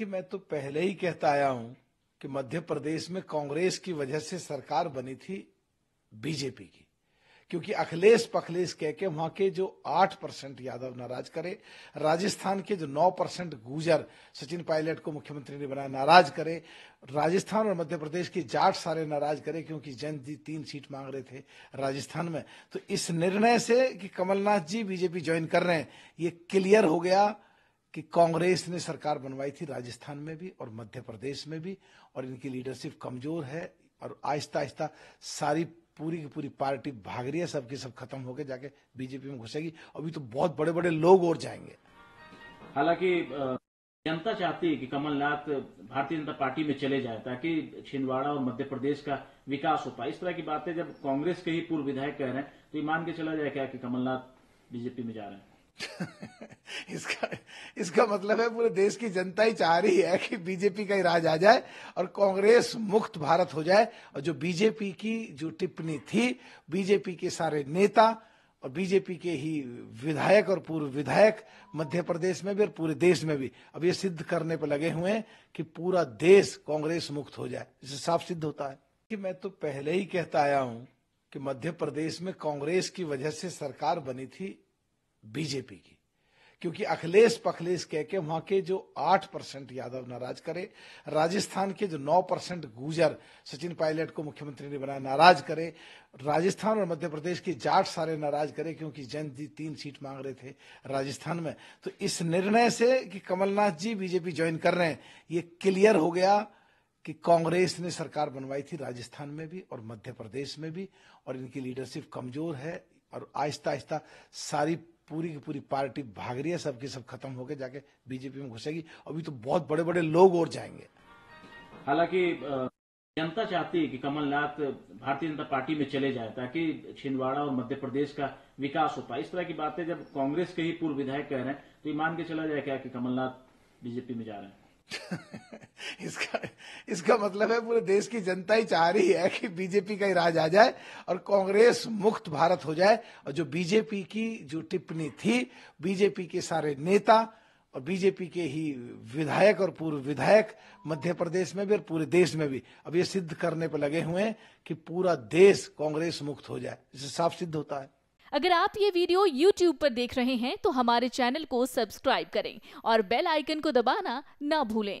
कि मैं तो पहले ही कहता आया हूं कि मध्य प्रदेश में कांग्रेस की वजह से सरकार बनी थी बीजेपी की क्योंकि अखिलेश पखलेश कह के वहां के जो आठ परसेंट यादव नाराज करे राजस्थान के जो नौ परसेंट गुजर सचिन पायलट को मुख्यमंत्री ने बनाया नाराज करे राजस्थान और मध्य प्रदेश के जाट सारे नाराज करे क्योंकि जैन जी तीन सीट मांग रहे थे राजस्थान में तो इस निर्णय से कि कमलनाथ जी बीजेपी ज्वाइन कर रहे हैं ये क्लियर हो गया कि कांग्रेस ने सरकार बनवाई थी राजस्थान में भी और मध्य प्रदेश में भी और इनकी लीडरशिप कमजोर है और आहिस्ता आहिस्ता सारी पूरी की पूरी पार्टी भाग रही है सबकी सब खत्म होकर जाके बीजेपी में घुसेगी अभी तो बहुत बड़े बड़े लोग और जाएंगे हालांकि जनता चाहती है कि कमलनाथ भारतीय जनता पार्टी में चले जाए ताकि छिंदवाड़ा और मध्य प्रदेश का विकास हो पाए इस तरह की बातें जब कांग्रेस के ही पूर्व विधायक कह रहे हैं तो ये मान के चला जाए क्या कि कमलनाथ बीजेपी में जा रहे हैं इसका इसका मतलब है पूरे देश की जनता ही चाह रही है कि बीजेपी का ही राज आ जाए और कांग्रेस मुक्त भारत हो जाए और जो बीजेपी की जो टिप्पणी थी बीजेपी के सारे नेता और बीजेपी के ही विधायक और पूर्व विधायक मध्य प्रदेश में भी और पूरे देश में भी अब ये सिद्ध करने पर लगे हुए हैं कि पूरा देश कांग्रेस मुक्त हो जाए इससे साफ सिद्ध होता है कि मैं तो पहले ही कहता आया हूं कि मध्य प्रदेश में कांग्रेस की वजह से सरकार बनी थी बीजेपी की क्योंकि अखिलेश पखलेश कह के वहां के जो आठ परसेंट यादव नाराज करे राजस्थान के जो नौ परसेंट गुजर सचिन पायलट को मुख्यमंत्री ने बनाया नाराज करे राजस्थान और मध्य प्रदेश के जाट सारे नाराज करे क्योंकि जयंत जी तीन सीट मांग रहे थे राजस्थान में तो इस निर्णय से कि कमलनाथ जी बीजेपी ज्वाइन कर रहे हैं ये क्लियर हो गया कि कांग्रेस ने सरकार बनवाई थी राजस्थान में भी और मध्य प्रदेश में भी और इनकी लीडरशिप कमजोर है और आहिस्ता आहिस्ता सारी पूरी की पूरी पार्टी भाग रही है सबकी सब खत्म होकर जाके बीजेपी में घुसेगी अभी तो बहुत बड़े बड़े लोग और जाएंगे हालांकि जनता चाहती है कि कमलनाथ भारतीय जनता पार्टी में चले जाए ताकि छिंदवाड़ा और मध्य प्रदेश का विकास हो पाए इस तरह की बातें जब कांग्रेस के ही पूर्व विधायक कह रहे हैं तो ये मान के चला जाए क्या कि कमलनाथ बीजेपी में जा रहे हैं इसका इसका मतलब है पूरे देश की जनता ही चाह रही है कि बीजेपी का ही राज आ जाए और कांग्रेस मुक्त भारत हो जाए और जो बीजेपी की जो टिप्पणी थी बीजेपी के सारे नेता और बीजेपी के ही विधायक और पूर्व विधायक मध्य प्रदेश में भी और पूरे देश में भी अब ये सिद्ध करने पर लगे हुए हैं कि पूरा देश कांग्रेस मुक्त हो जाए इसे साफ सिद्ध होता है अगर आप ये वीडियो YouTube पर देख रहे हैं तो हमारे चैनल को सब्सक्राइब करें और बेल आइकन को दबाना ना भूलें